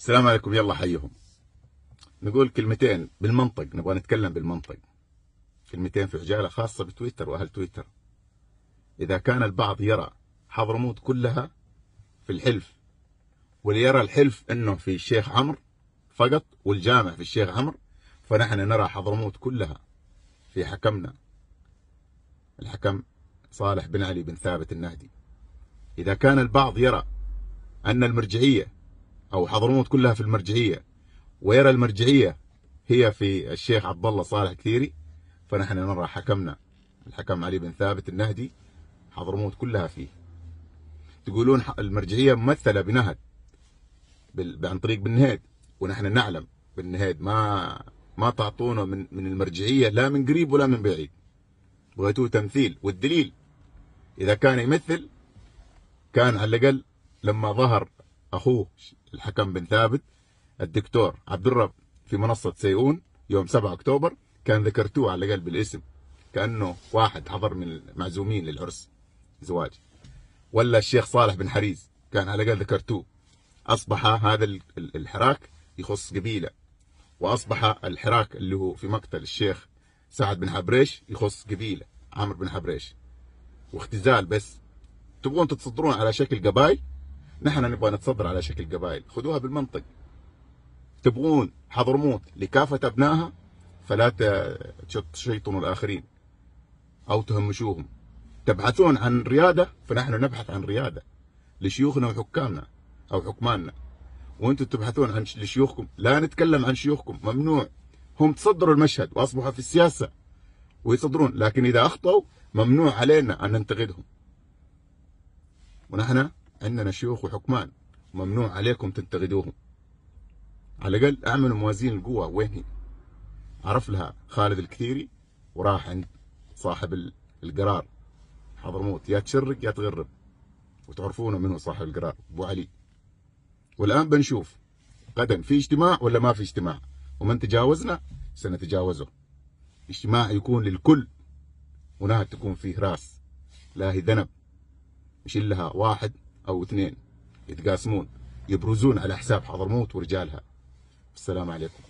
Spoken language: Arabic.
السلام عليكم يلا حيهم نقول كلمتين بالمنطق نبغى نتكلم بالمنطق كلمتين في عجالة خاصة بتويتر وأهل تويتر إذا كان البعض يرى حضرموت كلها في الحلف واللي يرى الحلف أنه في الشيخ عمر فقط والجامع في الشيخ عمر فنحن نرى حضرموت كلها في حكمنا الحكم صالح بن علي بن ثابت النهدي إذا كان البعض يرى أن المرجعية أو حضرموت كلها في المرجعية ويرى المرجعية هي في الشيخ عبد الله صالح كثيري فنحن نرى حكمنا الحكم علي بن ثابت النهدي حضرموت كلها فيه تقولون المرجعية ممثلة بنهد عن طريق بن نهيد ونحن نعلم بن نهيد ما ما تعطونا من من المرجعية لا من قريب ولا من بعيد بغيتوه تمثيل والدليل إذا كان يمثل كان على الأقل لما ظهر أخوه الحكم بن ثابت الدكتور عبد الرب في منصة سيئون يوم 7 أكتوبر كان ذكرتوه على الأقل بالاسم كأنه واحد حضر من المعزومين للعرس زواج ولا الشيخ صالح بن حريز كان على الأقل ذكرتوه أصبح هذا الحراك يخص قبيلة وأصبح الحراك اللي هو في مقتل الشيخ سعد بن حبريش يخص قبيلة عمرو بن حبريش واختزال بس تبغون تتصدرون على شكل قبائل نحن نبغى نتصدر على شكل قبائل خذوها بالمنطق تبغون حضرموت لكافة أبنائها فلا تشيطنوا الآخرين أو تهمشوهم تبحثون عن ريادة فنحن نبحث عن ريادة لشيوخنا وحكامنا أو حكماننا وانتم تبحثون عن لشيوخكم لا نتكلم عن شيوخكم ممنوع هم تصدروا المشهد وأصبحوا في السياسة ويصدرون لكن إذا أخطأوا ممنوع علينا أن ننتقدهم ونحن عندنا شيوخ وحكمان ممنوع عليكم تنتقدوهم على الأقل أعملوا موازين القوة وين هي عرف لها خالد الكثيري وراح عند صاحب القرار حضرموت يا تشرق يا تغرب وتعرفونه منه صاحب القرار أبو علي والآن بنشوف غدا في اجتماع ولا ما في اجتماع ومن تجاوزنا سنتجاوزه اجتماع يكون للكل وناهد تكون فيه راس لا هي ذنب يشيل لها واحد أو اثنين يتقاسمون يبرزون على حساب حضرموت ورجالها السلام عليكم